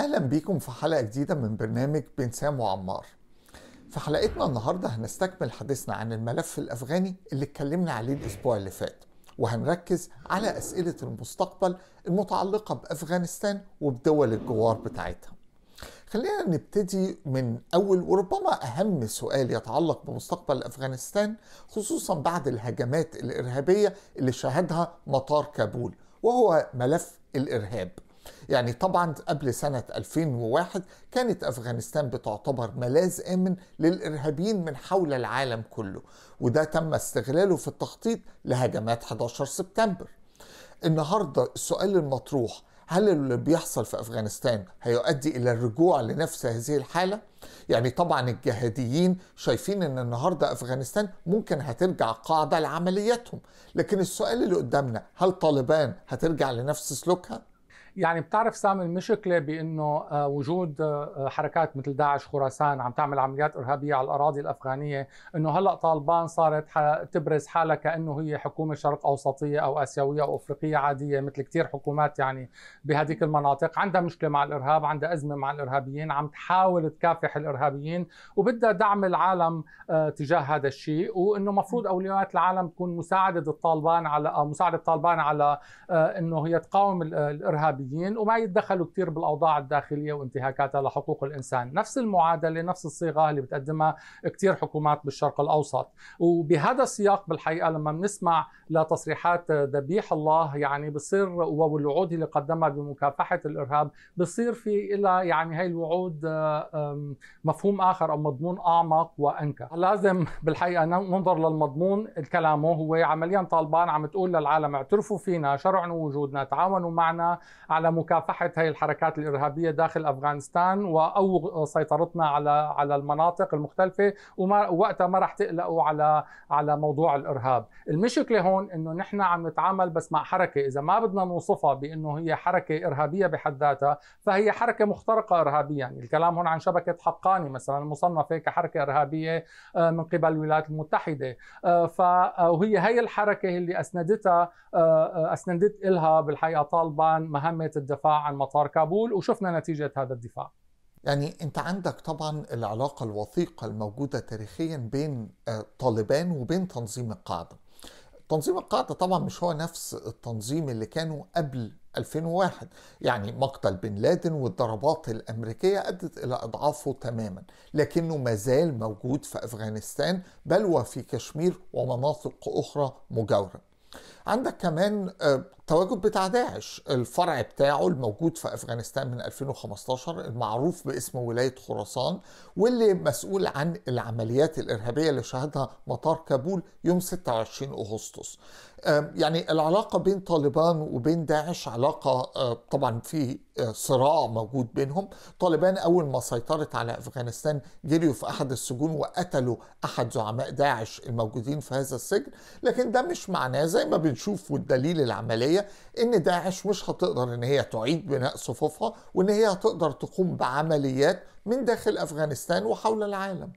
اهلا بيكم في حلقه جديده من برنامج بين سام وعمار في حلقتنا النهارده هنستكمل حديثنا عن الملف الافغاني اللي اتكلمنا عليه الاسبوع اللي فات وهنركز على اسئله المستقبل المتعلقه بافغانستان وبدول الجوار بتاعتها خلينا نبتدي من اول وربما اهم سؤال يتعلق بمستقبل افغانستان خصوصا بعد الهجمات الارهابيه اللي شهدها مطار كابول وهو ملف الارهاب يعني طبعا قبل سنة 2001 كانت أفغانستان بتعتبر ملاذ آمن للإرهابيين من حول العالم كله وده تم استغلاله في التخطيط لهجمات 11 سبتمبر النهاردة السؤال المطروح هل اللي بيحصل في افغانستان هيؤدي الى الرجوع لنفس هذه الحاله؟ يعني طبعا الجهاديين شايفين ان النهارده افغانستان ممكن هترجع قاعده لعملياتهم، لكن السؤال اللي قدامنا هل طالبان هترجع لنفس سلوكها؟ يعني بتعرف سامي المشكله بانه آه، وجود آه، حركات مثل داعش خراسان عم تعمل عمليات ارهابيه على الاراضي الافغانيه انه هلا طالبان صارت تبرز حالها كانه هي حكومه شرق اوسطيه او اسيويه او افريقيه عاديه مثل كثير حكومات يعني بهذيك المناطق عندها مشكله مع الارهاب عندها ازمه مع الارهابيين عم تحاول تكافح الارهابيين وبدها دعم العالم آه، تجاه هذا الشيء وانه مفروض اولويات العالم تكون مساعده الطالبان على مساعده طالبان على انه هي تقاوم الارهاب الشعبيين وما يتدخلوا كثير بالاوضاع الداخليه وانتهاكاتها لحقوق الانسان، نفس المعادله نفس الصيغه اللي بتقدمها كثير حكومات بالشرق الاوسط، وبهذا السياق بالحقيقه لما بنسمع لتصريحات ذبيح الله يعني بصير والوعود اللي قدمها بمكافحه الارهاب بصير في لها يعني هي الوعود مفهوم اخر او مضمون اعمق وانكى، لازم بالحقيقه ننظر للمضمون كلامه هو عمليا طالبان عم تقول للعالم اعترفوا فينا، شرعنوا وجودنا، تعاونوا معنا على مكافحه هذه الحركات الارهابيه داخل افغانستان او سيطرتنا على على المناطق المختلفه وما وقتها ما راح تقلقوا على على موضوع الارهاب المشكله هون انه نحن عم نتعامل بس مع حركه اذا ما بدنا نوصفها بانه هي حركه ارهابيه بحد ذاتها فهي حركه مخترقه ارهابيا الكلام هون عن شبكه حقاني مثلا مصنفه كحركه ارهابيه آه، من قبل الولايات المتحده آه، فهي آه، هي الحركه اللي اسندتها اسندت الها بالحقيقه طالبان مهمه تمت الدفاع عن مطار كابول وشفنا نتيجة هذا الدفاع يعني انت عندك طبعا العلاقه الوثيقه الموجوده تاريخيا بين آه، طالبان وبين تنظيم القاعده. تنظيم القاعده طبعا مش هو نفس التنظيم اللي كانوا قبل 2001 يعني مقتل بن لادن والضربات الامريكيه ادت الى اضعافه تماما لكنه ما زال موجود في افغانستان بل وفي كشمير ومناطق اخرى مجاوره. عندك كمان آه، التواجد بتاع داعش الفرع بتاعه الموجود في افغانستان من 2015 المعروف باسم ولايه خراسان واللي مسؤول عن العمليات الارهابيه اللي شهدها مطار كابول يوم 26 اغسطس. يعني العلاقه بين طالبان وبين داعش علاقه آه، طبعا في آه، صراع موجود بينهم، طالبان اول ما سيطرت على افغانستان جريوا في احد السجون وقتلوا احد زعماء داعش الموجودين في هذا السجن، لكن ده مش معناه زي ما بنشوف والدليل العمليه ان داعش مش هتقدر ان هي تعيد بناء صفوفها وان هي هتقدر تقوم بعمليات من داخل افغانستان وحول العالم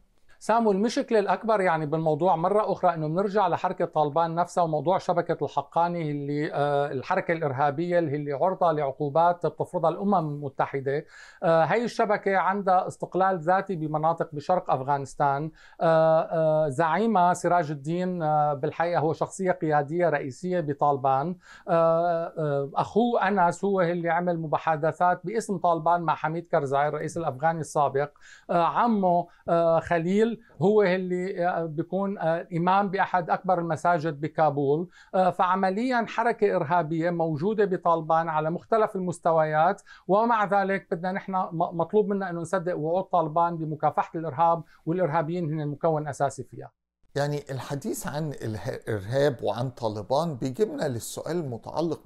سامو المشكله الاكبر يعني بالموضوع مره اخرى انه بنرجع لحركه طالبان نفسها وموضوع شبكه الحقاني اللي آه، الحركه الارهابيه اللي هي عرضه لعقوبات بتفرضها الامم المتحده هي آه، الشبكه عندها استقلال ذاتي بمناطق بشرق افغانستان آه، زعيمها سراج الدين بالحقيقه هو شخصيه قياديه رئيسيه بطالبان اخوه انس هو اللي عمل محادثات باسم طالبان مع حميد كرزاي الرئيس الافغاني السابق عمه خليل هو اللي آه، بيكون آه، إمام بأحد أكبر المساجد بكابول آه، فعمليا حركة إرهابية موجودة بطالبان على مختلف المستويات ومع ذلك بدنا نحن مطلوب منا أن نصدق وعود طالبان بمكافحة الإرهاب والإرهابيين هن المكون الأساسي فيها يعني الحديث عن الارهاب وعن طالبان بيجيبنا للسؤال المتعلق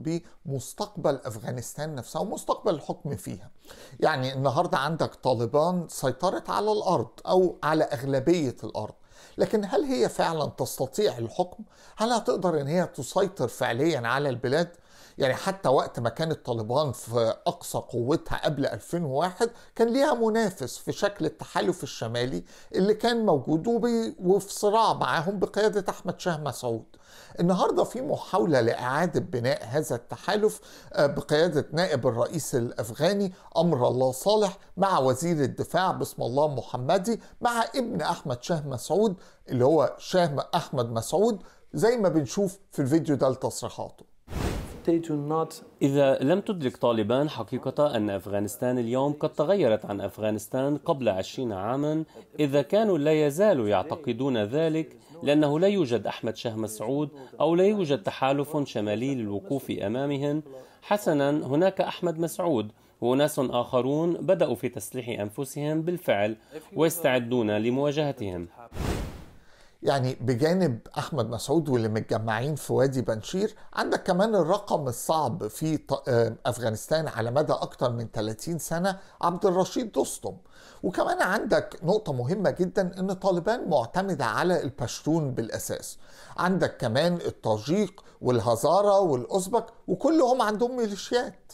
بمستقبل افغانستان نفسها ومستقبل الحكم فيها. يعني النهارده عندك طالبان سيطرت على الارض او على اغلبيه الارض. لكن هل هي فعلا تستطيع الحكم؟ هل هتقدر ان هي تسيطر فعليا على البلاد؟ يعني حتى وقت ما كانت طالبان في أقصى قوتها قبل 2001 كان ليها منافس في شكل التحالف الشمالي اللي كان موجود وفي صراع معاهم بقيادة أحمد شاه مسعود النهارده في محاولة لإعادة بناء هذا التحالف آه، بقيادة نائب الرئيس الأفغاني أمر الله صالح مع وزير الدفاع بسم الله محمدي مع ابن أحمد شاه مسعود اللي هو شاه أحمد مسعود زي ما بنشوف في الفيديو ده لتصريحاته إذا لم تدرك طالبان حقيقة أن أفغانستان اليوم قد تغيرت عن أفغانستان قبل عشرين عاما إذا كانوا لا يزالوا يعتقدون ذلك لأنه لا يوجد أحمد شاه مسعود أو لا يوجد تحالف شمالي للوقوف أمامهم حسنا هناك أحمد مسعود وناس آخرون بدأوا في تسليح أنفسهم بالفعل ويستعدون لمواجهتهم يعني بجانب احمد مسعود واللي متجمعين في وادي بنشير عندك كمان الرقم الصعب في آه، افغانستان على مدى اكتر من 30 سنه عبد الرشيد دوستم وكمان عندك نقطه مهمه جدا ان طالبان معتمده على البشتون بالاساس عندك كمان الطاجيق والهزاره والاوزبك وكلهم عندهم ميليشيات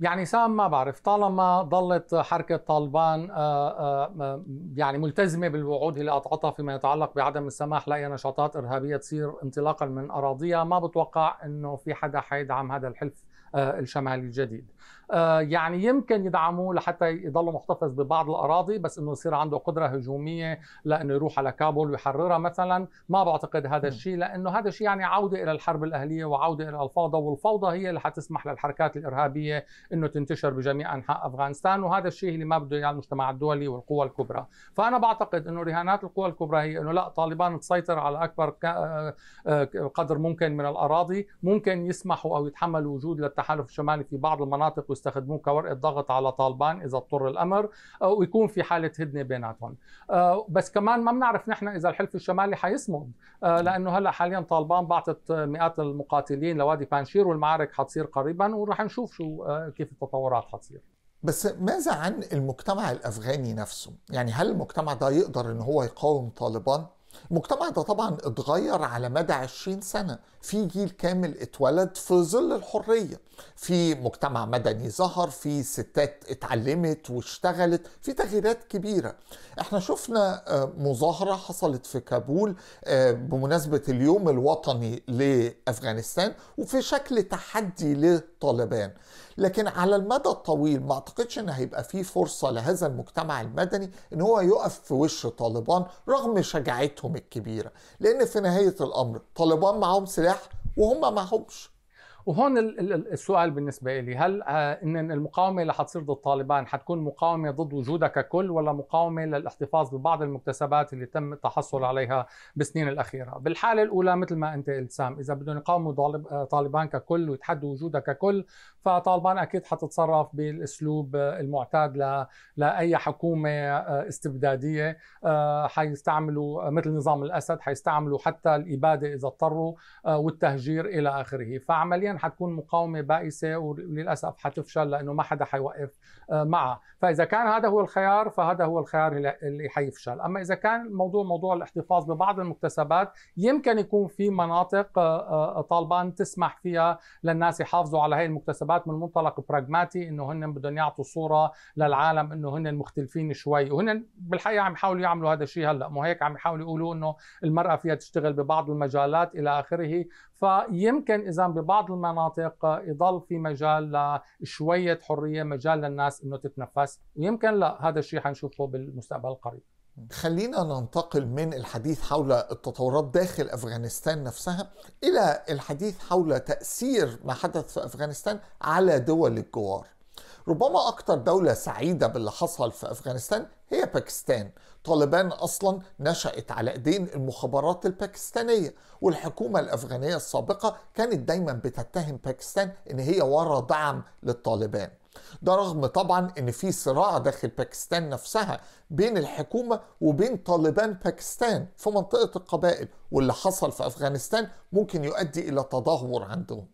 يعني سام ما بعرف طالما ضلت حركة طالبان آه، آه، آه، يعني ملتزمة بالوعود اللي قطعتها فيما يتعلق بعدم السماح لأي نشاطات إرهابية تصير انطلاقا من أراضيها ما بتوقع أنه في حدا حيدعم هذا الحلف الشمالي الجديد آه، يعني يمكن يدعموه لحتى يضلوا محتفظ ببعض الاراضي بس انه يصير عنده قدره هجوميه لانه يروح على كابول ويحررها مثلا ما بعتقد هذا الشيء لانه هذا الشيء يعني عوده الى الحرب الاهليه وعوده الى الفوضى والفوضى هي اللي حتسمح للحركات الارهابيه انه تنتشر بجميع انحاء افغانستان وهذا الشيء اللي ما بده اياه يعني المجتمع الدولي والقوى الكبرى فانا بعتقد انه رهانات القوى الكبرى هي انه لا طالبان تسيطر على اكبر آه، آه، قدر ممكن من الاراضي ممكن يسمحوا او يتحملوا وجود للتحالف الشمالي في بعض المناطق بيستخدموه كورقه ضغط على طالبان اذا اضطر الامر آه، ويكون في حاله هدنه بيناتهم آه، بس كمان ما بنعرف نحن اذا الحلف الشمالي حيصمد آه، لانه هلا حاليا طالبان بعثت مئات المقاتلين لوادي بانشير والمعارك حتصير قريبا وراح نشوف شو كيف التطورات حتصير بس ماذا عن المجتمع الافغاني نفسه؟ يعني هل المجتمع ده يقدر ان هو يقاوم طالبان؟ المجتمع ده طبعا اتغير على مدى 20 سنه، في جيل كامل اتولد في ظل الحريه، في مجتمع مدني ظهر في ستات اتعلمت واشتغلت في تغييرات كبيرة احنا شفنا آه، مظاهرة حصلت في كابول آه، بمناسبة اليوم الوطني لأفغانستان وفي شكل تحدي للطالبان لكن على المدى الطويل ما اعتقدش ان هيبقى في فرصة لهذا المجتمع المدني ان هو يقف في وش طالبان رغم شجاعتهم الكبيرة لان في نهاية الامر طالبان معهم سلاح وهم معهمش وهون السؤال بالنسبه لي هل آه، ان المقاومه اللي حتصير ضد طالبان حتكون مقاومه ضد وجودها ككل ولا مقاومه للاحتفاظ ببعض المكتسبات اللي تم التحصل عليها بالسنين الاخيره بالحاله الاولى مثل ما انت قلت سام اذا بدهم يقاوموا آه، طالبان ككل ويتحدوا وجودها ككل فطالبان اكيد حتتصرف بالاسلوب آه، المعتاد لاي حكومه استبداديه حيستعملوا مثل نظام الاسد حيستعملوا حتى الاباده اذا اضطروا والتهجير الى اخره فعمليا كمان حتكون مقاومه بائسه وللاسف حتفشل لانه ما حدا حيوقف آه، معها، فاذا كان هذا هو الخيار فهذا هو الخيار اللي حيفشل، اما اذا كان الموضوع موضوع الاحتفاظ ببعض المكتسبات يمكن يكون في مناطق آه، آه، طالبان تسمح فيها للناس يحافظوا على هي المكتسبات من منطلق براغماتي انه هن بدهم يعطوا صوره للعالم انه هن مختلفين شوي، وهن بالحقيقه عم يحاولوا يعملوا هذا الشيء هلا، مو هيك عم يحاولوا يقولوا انه المراه فيها تشتغل ببعض المجالات الى اخره، فيمكن اذا ببعض المناطق يضل في مجال لشويه حريه مجال للناس انه تتنفس ويمكن لا هذا الشيء حنشوفه بالمستقبل القريب خلينا ننتقل من الحديث حول التطورات داخل افغانستان نفسها الى الحديث حول تاثير ما حدث في افغانستان على دول الجوار ربما اكثر دوله سعيده باللي حصل في افغانستان هي باكستان طالبان أصلا نشأت على إيدين المخابرات الباكستانية والحكومة الأفغانية السابقة كانت دايما بتتهم باكستان إن هي ورا دعم للطالبان ده رغم طبعا ان في صراع داخل باكستان نفسها بين الحكومه وبين طالبان باكستان في منطقه القبائل واللي حصل في افغانستان ممكن يؤدي الى تدهور عندهم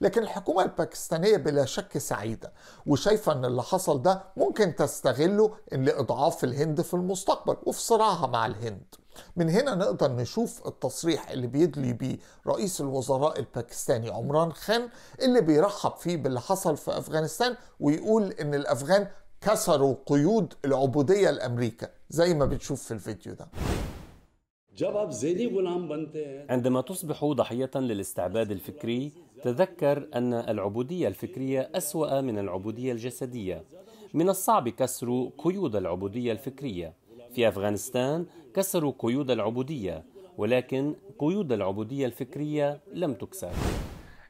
لكن الحكومة الباكستانية بلا شك سعيدة وشايفة أن اللي حصل ده ممكن تستغله لإضعاف الهند في المستقبل وفي صراعها مع الهند من هنا نقدر نشوف التصريح اللي بيدلي بيه رئيس الوزراء الباكستاني عمران خان اللي بيرحب فيه باللي حصل في أفغانستان ويقول أن الأفغان كسروا قيود العبودية لأمريكا زي ما بتشوف في الفيديو ده عندما تصبح ضحية للاستعباد الفكري تذكر أن العبودية الفكرية أسوأ من العبودية الجسدية من الصعب كسر قيود العبودية الفكرية في أفغانستان كسروا قيود العبودية ولكن قيود العبودية الفكرية لم تكسر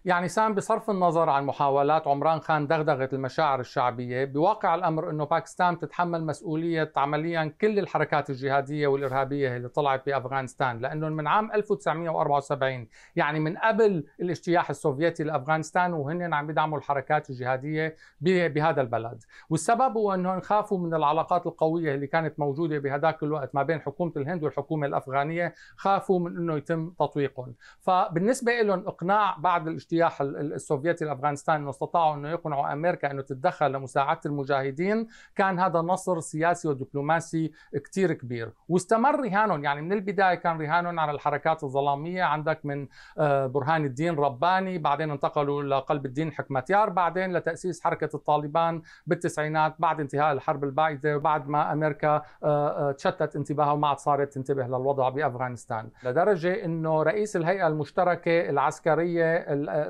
يعني سام بصرف النظر عن محاولات عمران خان دغدغة المشاعر الشعبية بواقع الأمر أنه باكستان تتحمل مسؤولية عمليا كل الحركات الجهادية والإرهابية اللي طلعت بأفغانستان لأنه من عام 1974 يعني من قبل الاجتياح السوفيتي لأفغانستان وهن عم يدعموا الحركات الجهادية بهذا البلد والسبب هو أنهم خافوا من العلاقات القوية اللي كانت موجودة بهذاك الوقت ما بين حكومة الهند والحكومة الأفغانية خافوا من أنه يتم تطويقهم فبالنسبة لهم إقناع بعد الاجتياح الاجتياح السوفيتي لافغانستان انه استطاعوا انه يقنعوا امريكا انه تتدخل لمساعده المجاهدين كان هذا نصر سياسي ودبلوماسي كثير كبير واستمر رهانهم يعني من البدايه كان رهانهم على الحركات الظلاميه عندك من آه، برهان الدين رباني بعدين انتقلوا لقلب الدين حكمتيار بعدين لتاسيس حركه الطالبان بالتسعينات بعد انتهاء الحرب البائده وبعد ما امريكا آه، آه، تشتت انتباهها وما عاد صارت تنتبه للوضع بافغانستان لدرجه انه رئيس الهيئه المشتركه العسكريه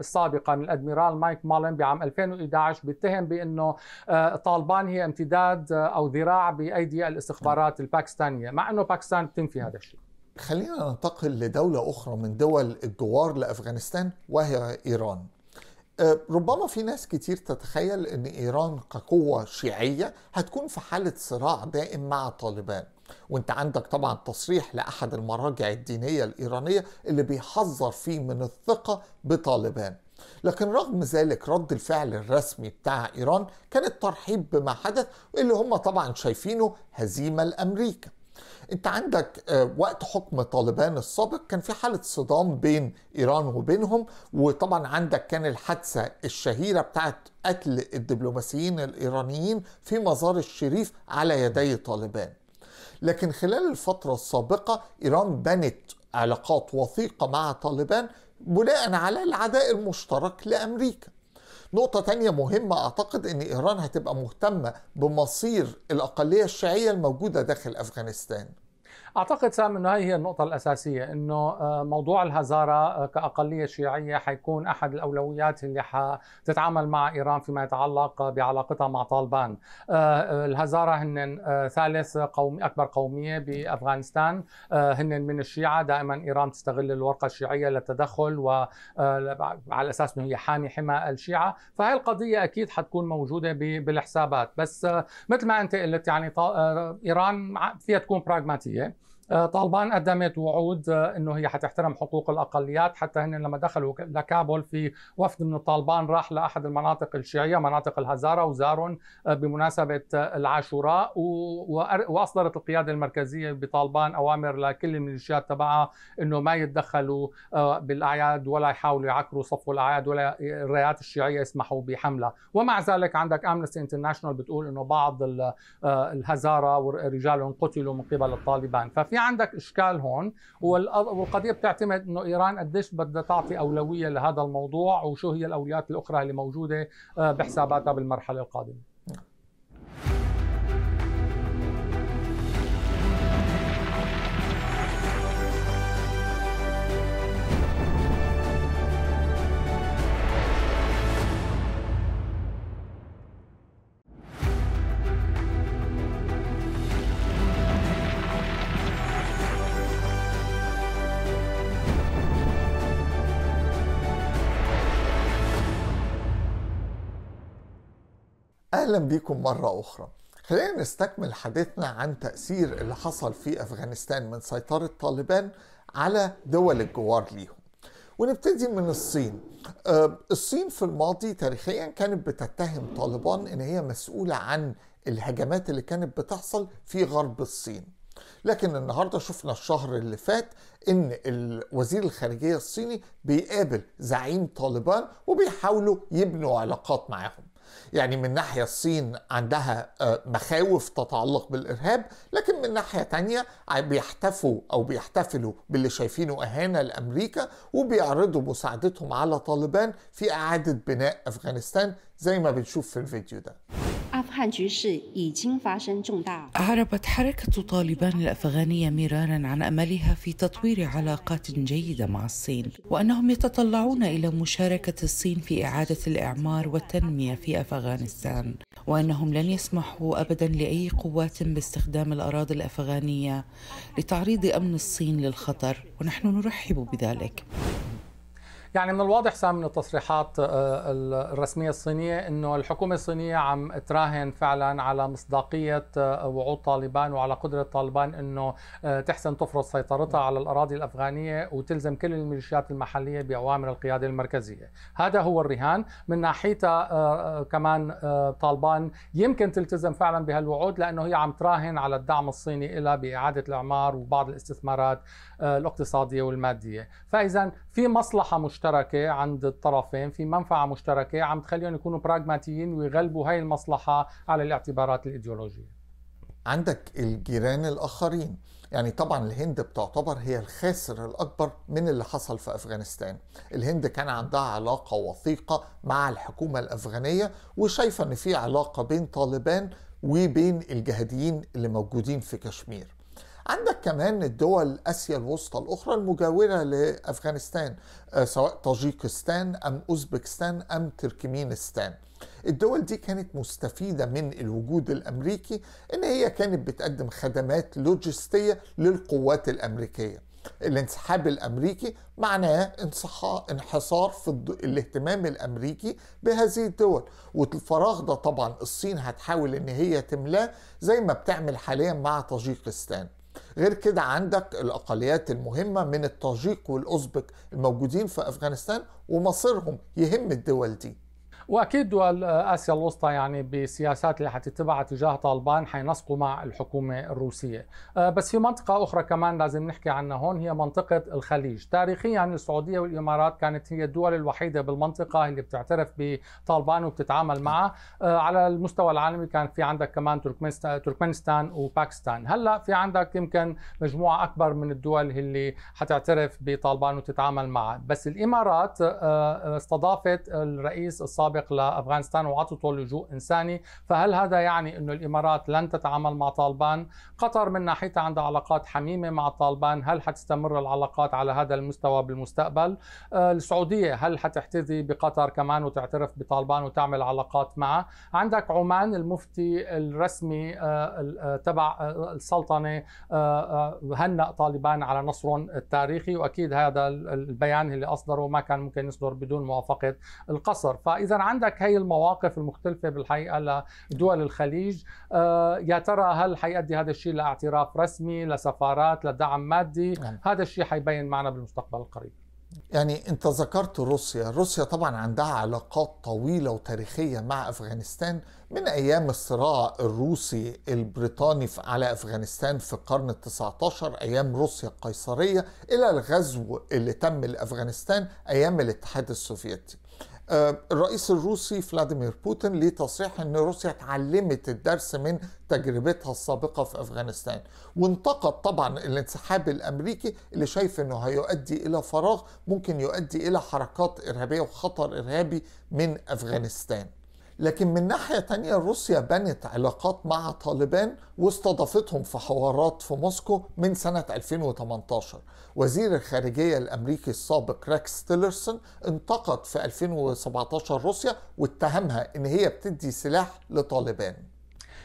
سابقا الادميرال مايك مالن بعام 2011 بيتهم بانه آه، طالبان هي امتداد آه، او ذراع بايدي الاستخبارات الباكستانيه مع انه باكستان بتنفي هذا الشيء خلينا ننتقل لدولة أخرى من دول الجوار لأفغانستان وهي إيران آه، ربما في ناس كتير تتخيل أن إيران كقوة شيعية هتكون في حالة صراع دائم مع طالبان وانت عندك طبعا تصريح لاحد المراجع الدينيه الايرانيه اللي بيحذر فيه من الثقه بطالبان لكن رغم ذلك رد الفعل الرسمي بتاع ايران كان الترحيب بما حدث واللي هم طبعا شايفينه هزيمه لامريكا انت عندك آه، وقت حكم طالبان السابق كان في حالة صدام بين ايران وبينهم وطبعا عندك كان الحادثة الشهيرة بتاعت قتل الدبلوماسيين الايرانيين في مزار الشريف على يدي طالبان لكن خلال الفترة السابقة إيران بنت علاقات وثيقة مع طالبان بناء على العداء المشترك لأمريكا نقطة تانية مهمة أعتقد أن إيران هتبقى مهتمة بمصير الأقلية الشيعية الموجودة داخل أفغانستان اعتقد سام انه هي هي النقطه الاساسيه انه آه، موضوع الهزاره آه، كاقليه شيعيه حيكون احد الاولويات اللي حتتعامل مع ايران فيما يتعلق بعلاقتها مع طالبان آه، الهزاره هن ثالث قوم اكبر قوميه بافغانستان هن من الشيعه دائما ايران تستغل الورقه الشيعيه للتدخل وعلى اساس انه هي حامي حمى الشيعه فهي القضيه اكيد حتكون موجوده بالحسابات بس مثل ما انت قلت يعني ايران فيها تكون براغماتيه آه، طالبان قدمت وعود آه، انه هي حتحترم حقوق الاقليات حتى هن لما دخلوا لكابول في وفد من الطالبان راح لاحد المناطق الشيعيه مناطق الهزاره وزارهم آه، بمناسبه العاشوراء واصدرت القياده المركزيه بطالبان اوامر لكل الميليشيات تبعها انه ما يتدخلوا بالاعياد ولا يحاولوا يعكروا صفو الاعياد ولا الرايات الشيعيه يسمحوا بحمله ومع ذلك عندك امنستي انترناشونال بتقول انه بعض الهزاره ورجالهم قتلوا من قبل الطالبان ففي ففي عندك اشكال هون والقضيه بتعتمد انه ايران قديش بدها تعطي اولويه لهذا الموضوع وشو هي الاولويات الاخرى اللي موجوده آه، بحساباتها بالمرحله القادمه اهلا بيكم مره اخرى خلينا نستكمل حديثنا عن تاثير اللي حصل في افغانستان من سيطره طالبان على دول الجوار ليهم ونبتدي من الصين أه، الصين في الماضي تاريخيا كانت بتتهم طالبان ان هي مسؤوله عن الهجمات اللي كانت بتحصل في غرب الصين لكن النهارده شفنا الشهر اللي فات ان وزير الخارجيه الصيني بيقابل زعيم طالبان وبيحاولوا يبنوا علاقات معاهم يعني من ناحية الصين عندها آه، مخاوف تتعلق بالإرهاب لكن من ناحية تانية بيحتفوا أو بيحتفلوا باللي شايفينه أهانة لأمريكا وبيعرضوا مساعدتهم على طالبان في إعادة بناء أفغانستان زي ما بنشوف في الفيديو ده أعربت حركة طالبان الأفغانية مرارا عن أملها في تطوير علاقات جيدة مع الصين وأنهم يتطلعون إلى مشاركة الصين في إعادة الإعمار والتنمية في أفغانستان وأنهم لن يسمحوا أبدا لأي قوات باستخدام الأراضي الأفغانية لتعريض أمن الصين للخطر ونحن نرحب بذلك يعني من الواضح سام من التصريحات آه، الرسميه الصينيه انه الحكومه الصينيه عم تراهن فعلا على مصداقيه آه، وعود طالبان وعلى قدره طالبان انه آه، تحسن تفرض سيطرتها على الاراضي الافغانيه وتلزم كل الميليشيات المحليه باوامر القياده المركزيه، هذا هو الرهان، من ناحيتها كمان طالبان يمكن تلتزم فعلا بهالوعود لانه هي عم تراهن على الدعم الصيني لها باعاده الاعمار وبعض الاستثمارات الاقتصاديه والماديه، فاذا في مصلحه مشتركه مشتركه عند الطرفين في منفعه مشتركه عم تخليهم يكونوا براغماتيين ويغلبوا هاي المصلحه على الاعتبارات الايديولوجيه عندك الجيران الاخرين يعني طبعا الهند بتعتبر هي الخاسر الاكبر من اللي حصل في افغانستان الهند كان عندها علاقه وثيقه مع الحكومه الافغانيه وشايفه ان في علاقه بين طالبان وبين الجهاديين اللي موجودين في كشمير عندك كمان الدول اسيا الوسطى الاخرى المجاوره لافغانستان آه، سواء طاجيكستان ام اوزبكستان ام تركمينستان الدول دي كانت مستفيدة من الوجود الأمريكي إن هي كانت بتقدم خدمات لوجستية للقوات الأمريكية الانسحاب الامريكي معناه انحصار في الاهتمام الامريكي بهذه الدول والفراغ ده طبعا الصين هتحاول ان هي تملاه زي ما بتعمل حاليا مع طاجيكستان غير كده عندك الأقليات المهمة من الطاجيك والأوزبك الموجودين في أفغانستان ومصيرهم يهم الدول دي واكيد دول اسيا الوسطى يعني بالسياسات اللي حتتبعها تجاه طالبان حينسقوا مع الحكومه الروسيه، آه، بس في منطقه اخرى كمان لازم نحكي عنها هون هي منطقه الخليج، تاريخيا السعوديه والامارات كانت هي الدول الوحيده بالمنطقه اللي بتعترف بطالبان وبتتعامل معها، آه، على المستوى العالمي كان في عندك كمان تركمانستان وباكستان، هلا في عندك يمكن مجموعه اكبر من الدول اللي حتعترف بطالبان وتتعامل معها، بس الامارات آه، استضافت الرئيس السابق السابق لافغانستان وعطته لجوء انساني، فهل هذا يعني انه الامارات لن تتعامل مع طالبان؟ قطر من ناحيتها عندها علاقات حميمه مع طالبان، هل حتستمر العلاقات على هذا المستوى بالمستقبل؟ آه، السعوديه هل حتحتذي بقطر كمان وتعترف بطالبان وتعمل علاقات معه؟ عندك عمان المفتي الرسمي آه، آه، تبع السلطنه هنأ طالبان على نصرهم التاريخي واكيد هذا البيان اللي اصدره ما كان ممكن يصدر بدون موافقه القصر، فاذا عندك هي المواقف المختلفة بالحقيقة لدول الخليج آه، يا ترى هل حيؤدي هذا الشيء لاعتراف رسمي لسفارات لدعم مادي يعني. هذا الشيء حيبين معنا بالمستقبل القريب يعني انت ذكرت روسيا روسيا طبعا عندها علاقات طويله وتاريخيه مع افغانستان من ايام الصراع الروسي البريطاني على افغانستان في القرن ال19 ايام روسيا القيصريه الى الغزو اللي تم لافغانستان ايام الاتحاد السوفيتي آه، الرئيس الروسي فلاديمير بوتين ليه تصريح ان روسيا اتعلمت الدرس من تجربتها السابقه في افغانستان وانتقد طبعا الانسحاب الامريكي اللي شايف انه هيؤدي الى فراغ ممكن يؤدي الى حركات ارهابيه وخطر ارهابي من افغانستان لكن من ناحية تانية روسيا بنت علاقات مع طالبان واستضافتهم في حوارات في موسكو من سنة 2018 وزير الخارجية الأمريكي السابق ريكس تيلرسون انتقد في 2017 روسيا واتهمها إن هي بتدي سلاح لطالبان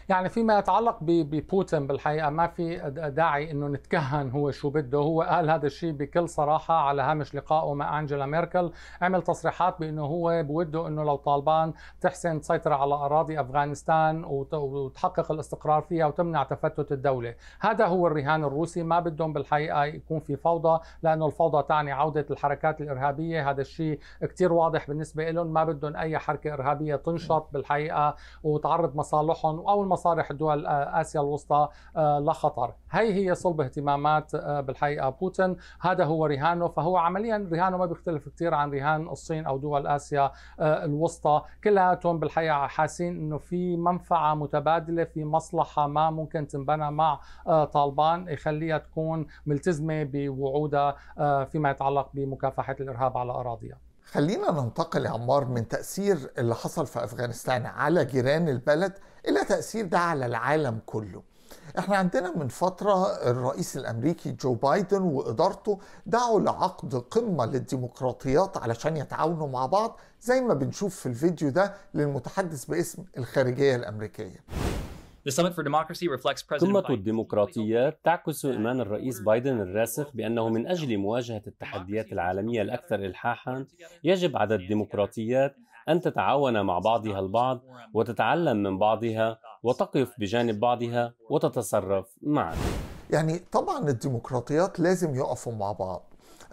يعني فيما يتعلق ببوتين بالحقيقه ما في داعي انه نتكهن هو شو بده هو قال هذا الشيء بكل صراحه على هامش لقائه مع انجلا ميركل عمل تصريحات بانه هو بوده انه لو طالبان تحسن تسيطر على اراضي افغانستان وتحقق الاستقرار فيها وتمنع تفتت الدوله هذا هو الرهان الروسي ما بدهم بالحقيقه يكون في فوضى لانه الفوضى تعني عوده الحركات الارهابيه هذا الشيء كثير واضح بالنسبه لهم ما بدهم اي حركه ارهابيه تنشط بالحقيقه وتعرض مصالحهم او المصالح مصالح دول آسيا الوسطى لخطر هي هي صلب اهتمامات بالحقيقة بوتين هذا هو رهانه فهو عمليا رهانه ما بيختلف كثير عن رهان الصين أو دول آسيا الوسطى كلياتهم بالحقيقة حاسين أنه في منفعة متبادلة في مصلحة ما ممكن تنبنى مع طالبان يخليها تكون ملتزمة بوعودها فيما يتعلق بمكافحة الإرهاب على أراضيها خلينا ننتقل يا عمار من تأثير اللي حصل في أفغانستان على جيران البلد إلى تأثير ده على العالم كله احنا عندنا من فترة الرئيس الأمريكي جو بايدن وإدارته دعوا لعقد قمة للديمقراطيات علشان يتعاونوا مع بعض زي ما بنشوف في الفيديو ده للمتحدث باسم الخارجية الأمريكية قمة الديمقراطيات تعكس إيمان الرئيس بايدن الراسخ بأنه من أجل مواجهة التحديات العالمية الأكثر إلحاحا يجب على الديمقراطيات أن تتعاون مع بعضها البعض وتتعلم من بعضها وتقف بجانب بعضها وتتصرف معا يعني طبعا الديمقراطيات لازم يقفوا مع بعض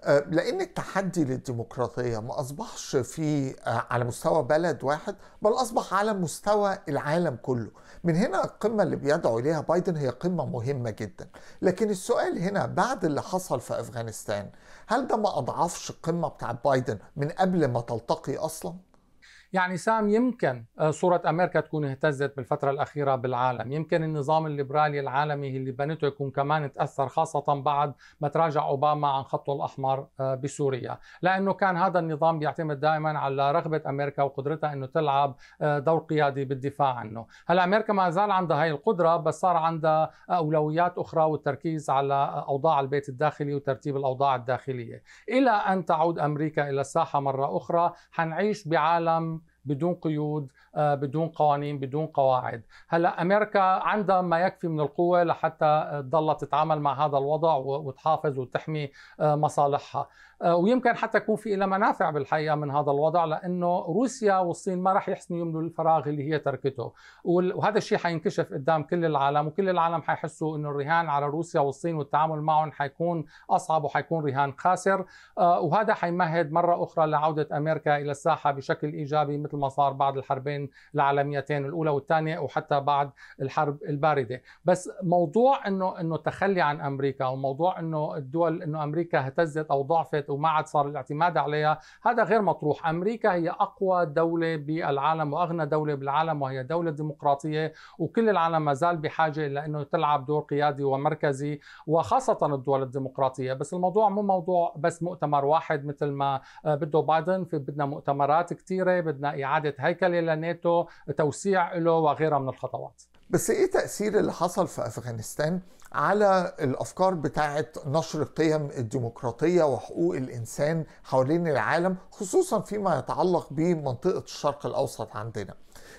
أه، لان التحدي للديمقراطيه ما اصبحش في أه، على مستوى بلد واحد بل اصبح على مستوى العالم كله من هنا القمه اللي بيدعو اليها بايدن هي قمه مهمه جدا لكن السؤال هنا بعد اللي حصل في افغانستان هل ده ما اضعفش القمه بتاعت بايدن من قبل ما تلتقي اصلا يعني سام يمكن آه، صورة أمريكا تكون اهتزت بالفترة الأخيرة بالعالم يمكن النظام الليبرالي العالمي اللي بنته يكون كمان تأثر خاصة بعد ما تراجع أوباما عن خطه الأحمر آه، بسوريا لأنه كان هذا النظام بيعتمد دائما على رغبة أمريكا وقدرتها أنه تلعب آه، دور قيادي بالدفاع عنه هلا أمريكا ما زال عندها هاي القدرة بس صار عندها أولويات أخرى والتركيز على أوضاع البيت الداخلي وترتيب الأوضاع الداخلية إلى أن تعود أمريكا إلى الساحة مرة أخرى حنعيش بعالم بدون قيود آه، بدون قوانين بدون قواعد هلا امريكا عندها ما يكفي من القوه لحتى تضل تتعامل مع هذا الوضع وتحافظ وتحمي آه، مصالحها آه، ويمكن حتى يكون في لها منافع بالحقيقه من هذا الوضع لانه روسيا والصين ما راح يحسنوا يملوا الفراغ اللي هي تركته وهذا الشيء حينكشف قدام كل العالم وكل العالم حيحسوا انه الرهان على روسيا والصين والتعامل معهم حيكون اصعب وحيكون رهان خاسر وهذا حيمهد مره اخرى لعوده امريكا الى الساحه بشكل ايجابي مثل ما صار بعد الحربين العالميتين الاولى والثانيه وحتى بعد الحرب البارده بس موضوع انه انه تخلي عن امريكا وموضوع انه الدول انه امريكا اهتزت او ضعفت وما عاد صار الاعتماد عليها هذا غير مطروح امريكا هي اقوى دوله بالعالم واغنى دوله بالعالم وهي دوله ديمقراطيه وكل العالم ما زال بحاجه الى انه تلعب دور قيادي ومركزي وخاصه الدول الديمقراطيه بس الموضوع مو موضوع بس مؤتمر واحد مثل ما آه، بده بايدن في بدنا مؤتمرات كثيره بدنا اعاده هيكله للناتو حياته توسيع له وغيرها من الخطوات بس ايه تاثير اللي حصل في افغانستان على الافكار بتاعه نشر قيم الديمقراطيه وحقوق الانسان حوالين العالم خصوصا فيما يتعلق بمنطقه الشرق الاوسط عندنا.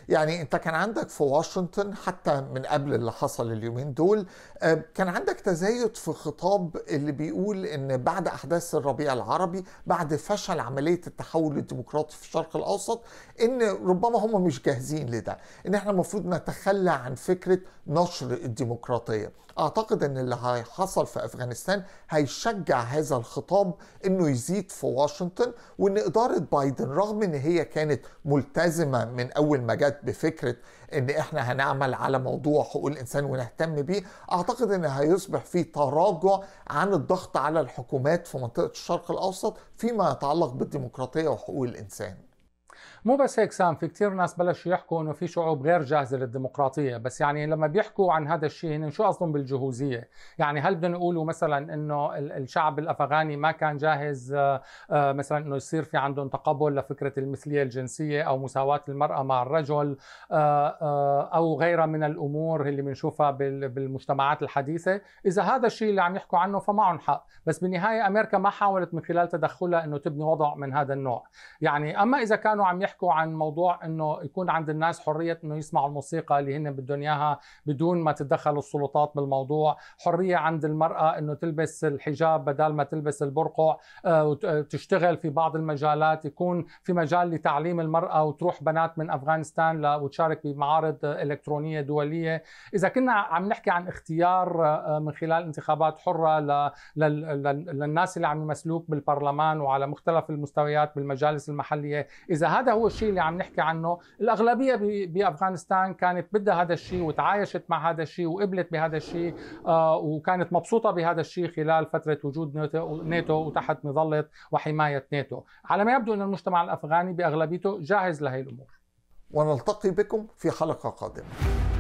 يعني انت كان عندك في واشنطن حتى من قبل اللي حصل اليومين دول آه، كان عندك تزايد في خطاب اللي بيقول ان بعد احداث الربيع العربي بعد فشل عمليه التحول الديمقراطي في الشرق الاوسط ان ربما هم مش جاهزين لده ان احنا المفروض نتخلى عن فكره نشر الديمقراطيه اعتقد ان اللي هيحصل في افغانستان هيشجع هذا الخطاب انه يزيد في واشنطن وان اداره بايدن رغم ان هي كانت ملتزمه من اول ما جت بفكره ان احنا هنعمل على موضوع حقوق الانسان ونهتم بيه اعتقد ان هيصبح في تراجع عن الضغط على الحكومات في منطقه الشرق الاوسط فيما يتعلق بالديمقراطيه وحقوق الانسان مو بس هيك سام في كثير ناس بلشوا يحكوا انه في شعوب غير جاهزه للديمقراطيه بس يعني لما بيحكوا عن هذا الشيء هن شو قصدهم بالجهوزيه يعني هل بدهم يقولوا مثلا انه الشعب الافغاني ما كان جاهز آه، آه، مثلا انه يصير في عندهم تقبل لفكره المثليه الجنسيه او مساواه المراه مع الرجل آه، او غيرها من الامور اللي بنشوفها بالمجتمعات الحديثه اذا هذا الشيء اللي عم يحكوا عنه فمعهم حق بس بالنهايه امريكا ما حاولت من خلال تدخلها انه تبني وضع من هذا النوع يعني اما اذا كانوا عم يحكوا بيحكوا عن موضوع انه يكون عند الناس حريه انه يسمعوا الموسيقى اللي هن بدهم اياها بدون ما تتدخل السلطات بالموضوع، حريه عند المراه انه تلبس الحجاب بدل ما تلبس البرقع آه، وتشتغل آه، في بعض المجالات، يكون في مجال لتعليم المراه وتروح بنات من افغانستان وتشارك بمعارض الكترونيه دوليه، اذا كنا عم نحكي عن اختيار آه، من خلال انتخابات حره للناس اللي عم يمثلوك بالبرلمان وعلى مختلف المستويات بالمجالس المحليه، اذا هذا هو الشيء اللي عم نحكي عنه الاغلبيه بافغانستان كانت بدها هذا الشيء وتعايشت مع هذا الشيء وقبلت بهذا الشيء آه، وكانت مبسوطه بهذا الشيء خلال فتره وجود ناتو وتحت مظله وحمايه ناتو على ما يبدو ان المجتمع الافغاني باغلبيته جاهز لهي الامور ونلتقي بكم في حلقه قادمه